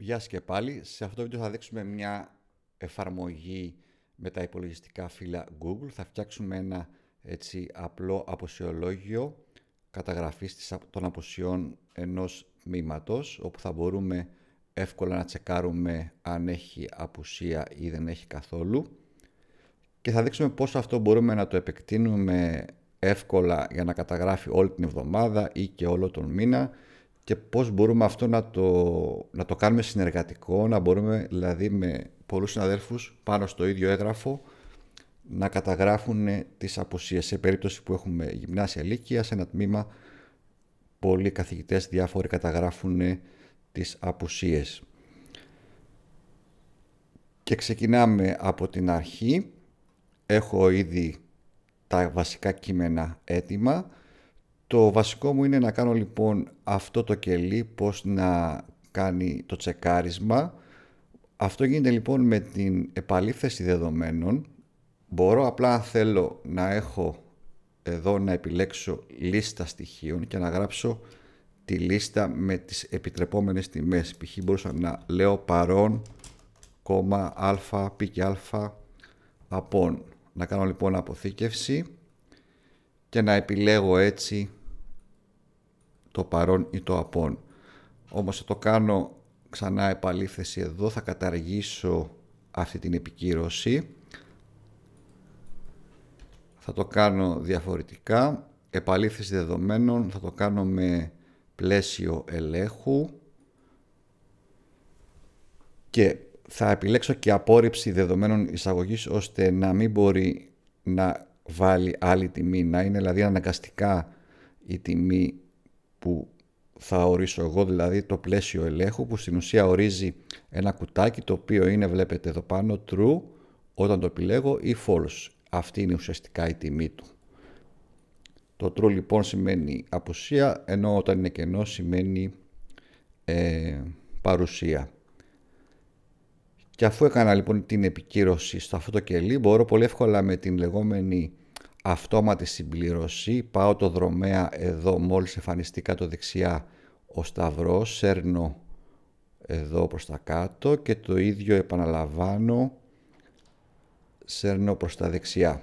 Γεια σας και πάλι. Σε αυτό το βίντεο θα δείξουμε μια εφαρμογή με τα υπολογιστικά φύλλα Google. Θα φτιάξουμε ένα έτσι απλό αποσιολόγιο καταγραφής των αποσιών ενός μήματος, όπου θα μπορούμε εύκολα να τσεκάρουμε αν έχει απουσία ή δεν έχει καθόλου και θα δείξουμε πώς αυτό μπορούμε να το επεκτείνουμε εύκολα για να καταγράφει όλη την εβδομάδα ή και όλο τον μήνα και πώς μπορούμε αυτό να το, να το κάνουμε συνεργατικό, να μπορούμε δηλαδή με πολλούς συναδέλφους πάνω στο ίδιο έγγραφο να καταγράφουν τις απουσίες. σε περίπτωση που έχουμε γυμνάσια λύκεια σε ένα τμήμα πολλοί καθηγητές διάφοροι καταγράφουν τις απουσίες. Και ξεκινάμε από την αρχή. Έχω ήδη τα βασικά κείμενα έτοιμα. Το βασικό μου είναι να κάνω λοιπόν αυτό το κελί, πώς να κάνει το τσεκάρισμα. Αυτό γίνεται λοιπόν με την επαλήφθεση δεδομένων. Μπορώ απλά αν θέλω να έχω εδώ να επιλέξω λίστα στοιχείων και να γράψω τη λίστα με τις επιτρεπόμενες τιμές. Π.χ. μπορούσα να λέω παρόν, κόμμα, αλφα π και απόν. Να κάνω λοιπόν αποθήκευση και να επιλέγω έτσι το παρόν ή το απόν. Όμως θα το κάνω ξανά επαλήφθεση εδώ, θα καταργήσω αυτή την επικύρωση. Θα το κάνω διαφορετικά. επαλήθεση δεδομένων θα το κάνω με πλαίσιο ελέγχου και θα επιλέξω και απόρριψη δεδομένων εισαγωγής ώστε να μην μπορεί να βάλει άλλη τιμή, να είναι δηλαδή αναγκαστικά η τιμή που θα ορίσω εγώ, δηλαδή το πλαίσιο ελέγχου που στην ουσία ορίζει ένα κουτάκι το οποίο είναι βλέπετε εδώ πάνω true όταν το επιλέγω ή false. Αυτή είναι ουσιαστικά η τιμή του. Το true λοιπόν σημαίνει απουσία ενώ όταν είναι κενό σημαίνει ε, παρουσία. Και αφού έκανα λοιπόν την επικύρωση στο αυτό το κελί μπορώ πολύ εύκολα με την λεγόμενη αυτόματη συμπλήρωση. Πάω το δρομέα εδώ μόλις εμφανιστεί κάτω δεξιά ο σταυρός, σέρνω εδώ προς τα κάτω και το ίδιο επαναλαμβάνω, σέρνω προς τα δεξιά.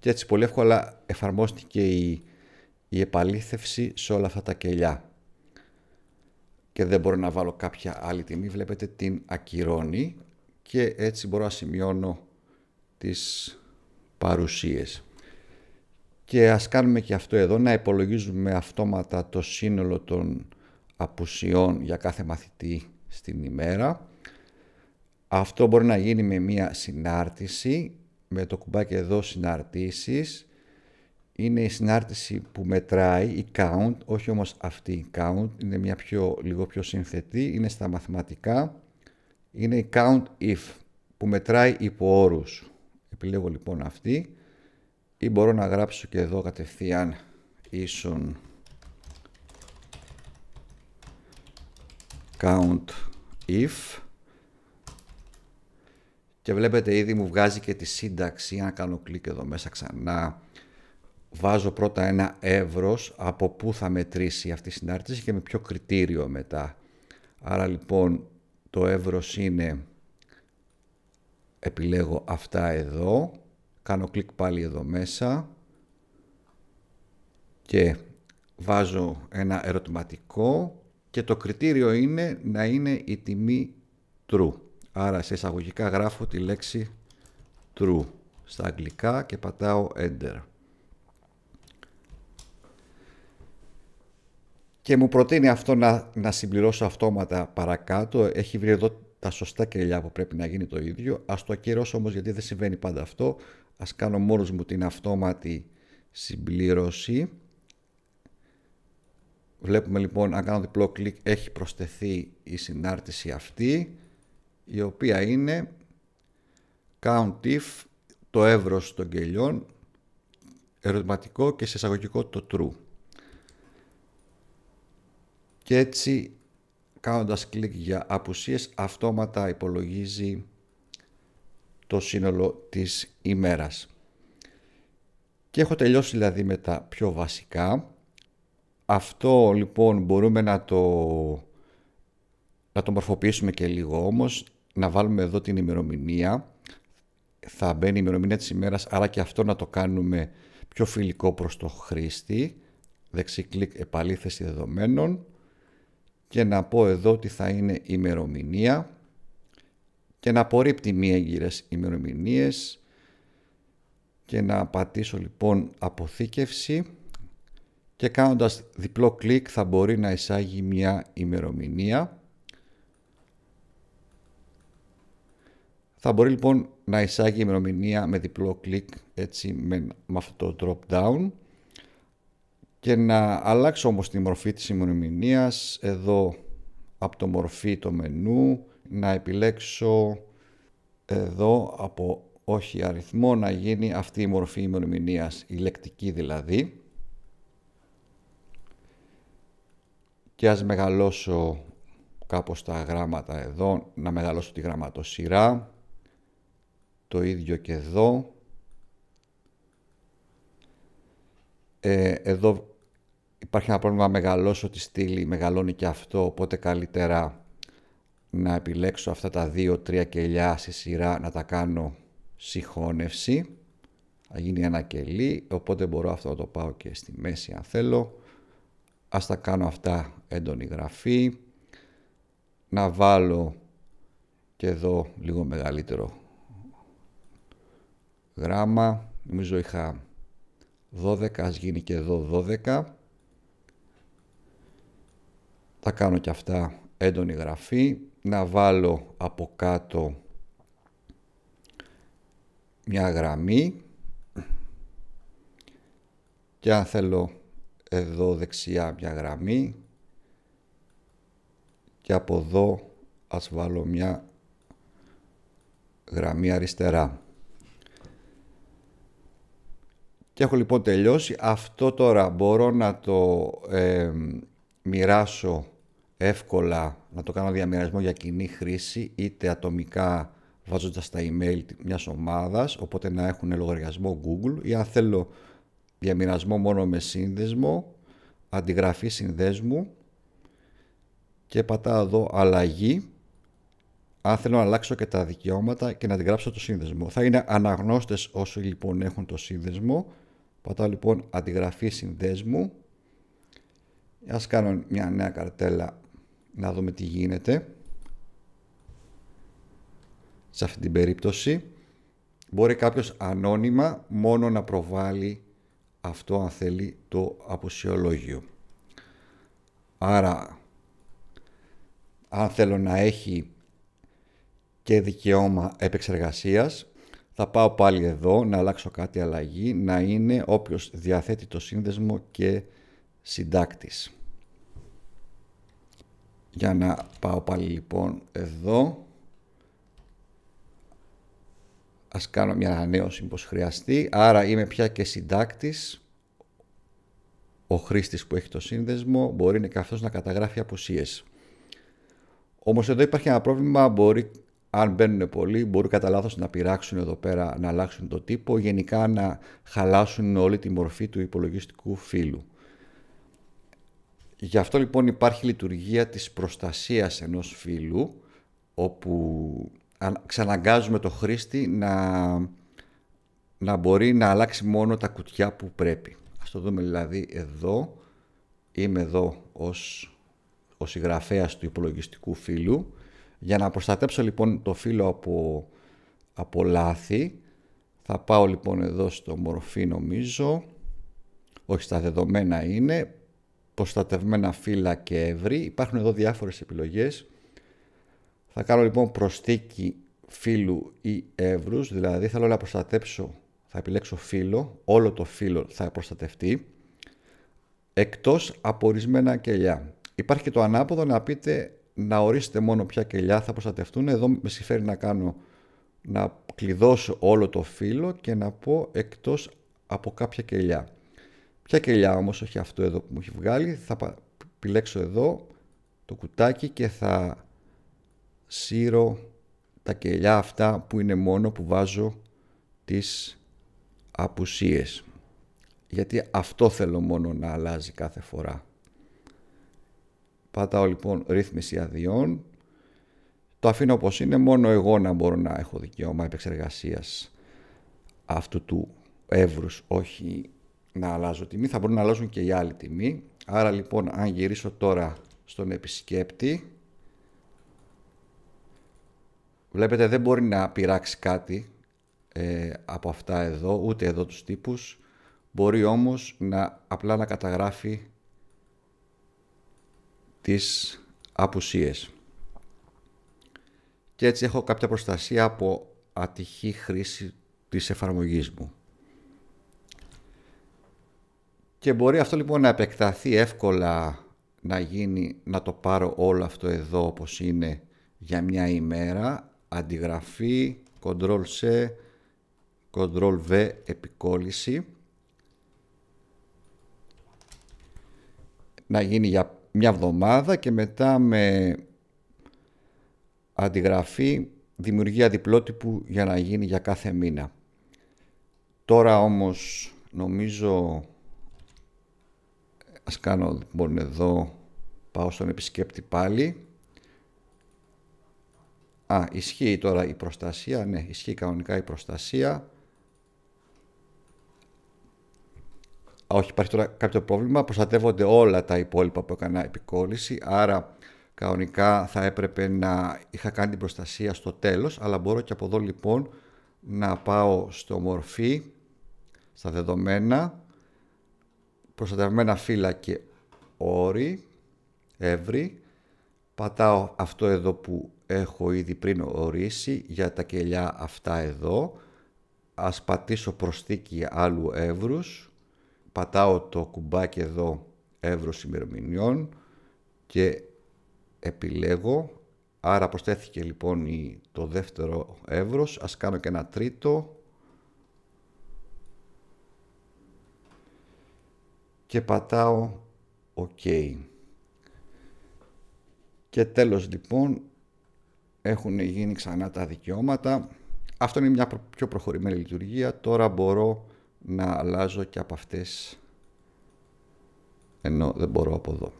Και έτσι πολύ εύκολα εφαρμόστηκε η, η επαλήθευση σε όλα αυτά τα κελιά. Και δεν μπορώ να βάλω κάποια άλλη τιμή, βλέπετε την ακυρώνει και έτσι μπορώ να σημειώνω τις παρουσίες. Και ας κάνουμε και αυτό εδώ, να υπολογίζουμε αυτόματα το σύνολο των απουσιών για κάθε μαθητή στην ημέρα. Αυτό μπορεί να γίνει με μία συνάρτηση, με το κουμπάκι εδώ συνάρτησης. Είναι η συνάρτηση που μετράει, η count, όχι όμως αυτή η count, είναι μια πιο, λίγο πιο συνθετή, είναι στα μαθηματικά. Είναι η count if, που μετράει υπό όρους. Επιλέγω λοιπόν αυτή ή μπορώ να γράψω και εδώ κατευθείαν ίσον count if και βλέπετε ήδη μου βγάζει και τη σύνταξη αν κάνω κλικ εδώ μέσα ξανά βάζω πρώτα ένα εύρος από πού θα μετρήσει αυτή η συνάρτηση και με ποιο κριτήριο μετά άρα λοιπόν το εύρος είναι επιλέγω αυτά εδώ κάνω κλικ πάλι εδώ μέσα και βάζω ένα ερωτηματικό και το κριτήριο είναι να είναι η τιμή true. Άρα σε εισαγωγικά γράφω τη λέξη true στα αγγλικά και πατάω enter. Και μου προτείνει αυτό να, να συμπληρώσω αυτόματα παρακάτω. Έχει βρει εδώ τα σωστά κελιά που πρέπει να γίνει το ίδιο. Ας το ακυρώσω όμως γιατί δεν συμβαίνει πάντα αυτό ας κάνω μόνος μου την αυτόματη συμπλήρωση βλέπουμε λοιπόν αν κάνω διπλό κλικ έχει προσθεθεί η συνάρτηση αυτή η οποία είναι count if το εύρος των κελιών ερωτηματικό και σε εισαγωγικό το true και έτσι κάνοντας κλικ για απουσίες αυτόματα υπολογίζει το σύνολο της ημέρας. Και έχω τελειώσει δηλαδή με τα πιο βασικά. Αυτό λοιπόν μπορούμε να το, να το μορφοποιήσουμε και λίγο όμως, να βάλουμε εδώ την ημερομηνία. Θα μπαίνει η ημερομηνία της ημέρας, άρα και αυτό να το κάνουμε πιο φιλικό προς το χρήστη. Δεξί κλικ επαλήθευση δεδομένων και να πω εδώ ότι θα είναι ημερομηνία και να απορρίπτει μία έγκυρες ημερομηνίες και να πατήσω λοιπόν αποθήκευση και κάνοντας διπλό κλικ θα μπορεί να εισάγει μια ημερομηνία. Θα μπορεί λοιπόν να εισάγει ημερομηνία με διπλό κλικ έτσι με, με αυτό το drop down και να αλλάξω όμως τη μορφή της ημερομηνίας εδώ από το μορφή το μενού να επιλέξω εδώ από όχι αριθμό να γίνει αυτή η μορφή ημερομηνίας, η λεκτική δηλαδή. Και ας μεγαλώσω κάπως τα γράμματα εδώ, να μεγαλώσω τη γραμματοσυρά. Το ίδιο και εδώ. Ε, εδώ υπάρχει ένα πρόβλημα να μεγαλώσω τη στήλη, μεγαλώνει και αυτό, οπότε καλύτερα να επιλέξω αυτά τα 2-3 κελιά στη σειρά να τα κάνω συγχώνευση. Θα γίνει ένα κελί, οπότε μπορώ αυτό να το πάω και στη μέση αν θέλω. Ας τα κάνω αυτά έντονη γραφή. Να βάλω και εδώ λίγο μεγαλύτερο γράμμα. Νομίζω είχα 12, ας γίνει και εδώ 12. Θα κάνω και αυτά έντονη γραφή να βάλω από κάτω μια γραμμή και αν θέλω εδώ δεξιά μια γραμμή και από εδώ ας βάλω μια γραμμή αριστερά. Και έχω λοιπόν τελειώσει. Αυτό τώρα μπορώ να το ε, μοιράσω εύκολα να το κάνω διαμοιρασμό για κοινή χρήση είτε ατομικά βάζοντας τα email μιας ομάδας οπότε να έχουν λογαριασμό Google ή αν θέλω διαμοιρασμό μόνο με σύνδεσμο αντιγραφή συνδέσμου και πατάω εδώ αλλαγή αν θέλω να αλλάξω και τα δικαιώματα και να αντιγράψω το σύνδεσμο. Θα είναι αναγνώστες όσοι λοιπόν έχουν το σύνδεσμο. Πατάω λοιπόν αντιγραφή συνδέσμου. Ας κάνω μια νέα καρτέλα να δούμε τι γίνεται. Σε αυτή την περίπτωση μπορεί κάποιος ανώνυμα μόνο να προβάλλει αυτό αν θέλει το αποσιολόγιο. Άρα αν θέλω να έχει και δικαίωμα επεξεργασίας θα πάω πάλι εδώ να αλλάξω κάτι αλλαγή να είναι όποιος διαθέτει το σύνδεσμο και συντάκτης. Για να πάω πάλι λοιπόν εδώ. Ας κάνω μια ανανέωση πως χρειαστεί. Άρα είμαι πια και συντάκτης. Ο χρήστης που έχει το σύνδεσμο μπορεί να καθώς να καταγράφει απουσίες. Όμως εδώ υπάρχει ένα πρόβλημα, μπορεί, αν μπαίνουν πολλοί, μπορεί κατά λάθος να πειράξουν εδώ πέρα, να αλλάξουν το τύπο, γενικά να χαλάσουν όλη τη μορφή του υπολογιστικού φύλου. Γι' αυτό λοιπόν υπάρχει λειτουργία της προστασίας ενός φίλου, όπου ξαναγκάζουμε το χρήστη να, να μπορεί να αλλάξει μόνο τα κουτιά που πρέπει. Ας το δούμε δηλαδή εδώ, είμαι εδώ ως ως συγγραφέας του υπολογιστικού φίλου Για να προστατέψω λοιπόν το φύλο από, από λάθη, θα πάω λοιπόν εδώ στο μορφή νομίζω, όχι στα δεδομένα είναι, προστατευμένα φύλλα και εύρη. Υπάρχουν εδώ διάφορες επιλογές. Θα κάνω λοιπόν προστίκη φύλου ή εύρους, δηλαδή θέλω να προστατέψω, θα επιλέξω φύλλο, όλο το φύλλο θα προστατευτεί, εκτός από ορισμένα κελιά. Υπάρχει και το ανάποδο να πείτε να ορίσετε μόνο ποια κελιά θα προστατευτούν. Εδώ με συμφέρει να κάνω να κλειδώσω όλο το φύλλο και να πω εκτός από κάποια κελιά. Ποια κελιά όμως, όχι αυτό εδώ που μου έχει βγάλει, θα επιλέξω εδώ το κουτάκι και θα σύρω τα κελιά αυτά που είναι μόνο που βάζω τις απουσίες. Γιατί αυτό θέλω μόνο να αλλάζει κάθε φορά. Πατάω λοιπόν ρύθμιση αδειών. Το αφήνω όπως είναι, μόνο εγώ να μπορώ να έχω δικαίωμα επεξεργασίας αυτού του εύρους, όχι να αλλάζω τιμή, θα μπορούν να αλλάζουν και οι άλλοι τιμή. Άρα λοιπόν αν γυρίσω τώρα στον επισκέπτη, βλέπετε δεν μπορεί να πειράξει κάτι ε, από αυτά εδώ, ούτε εδώ τους τύπους. Μπορεί όμως να απλά να καταγράφει τις απουσίες. Και έτσι έχω κάποια προστασία από ατυχή χρήση της εφαρμογής μου. Και μπορεί αυτό λοιπόν να επεκταθεί εύκολα να γίνει να το πάρω όλο αυτό εδώ όπως είναι για μια ημέρα αντιγραφή, Ctrl C, Ctrl V επικόλληση να γίνει για μια εβδομάδα και μετά με αντιγραφή δημιουργία διπλότυπου για να γίνει για κάθε μήνα. Τώρα όμως νομίζω Ας κάνω λοιπόν εδώ, πάω στον επισκέπτη πάλι. Α, ισχύει τώρα η προστασία, ναι, ισχύει κανονικά η προστασία. Α, όχι, υπάρχει τώρα κάποιο πρόβλημα, προστατεύονται όλα τα υπόλοιπα που έκανα επικόλληση, άρα κανονικά θα έπρεπε να είχα κάνει την προστασία στο τέλος, αλλά μπορώ και από εδώ λοιπόν να πάω στο μορφή, στα δεδομένα, προστατευμένα φύλλα και όρι. εύρη. Πατάω αυτό εδώ που έχω ήδη πριν ορίσει για τα κελιά αυτά εδώ. Ας πατήσω προσθήκη άλλου εύρους. Πατάω το κουμπάκι εδώ εύρος ημερομηνιών και επιλέγω. Άρα προσθέθηκε λοιπόν το δεύτερο εύρος. Ας κάνω και ένα τρίτο και πατάω OK. Και τέλος λοιπόν έχουν γίνει ξανά τα δικαιώματα. Αυτό είναι μια πιο προχωρημένη λειτουργία. Τώρα μπορώ να αλλάζω και από αυτές ενώ δεν μπορώ από εδώ.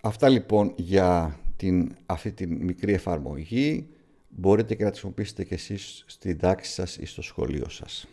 Αυτά λοιπόν για την, αυτή τη μικρή εφαρμογή μπορείτε και να τη χρησιμοποιήσετε και εσείς στην τάξη σας ή στο σχολείο σας.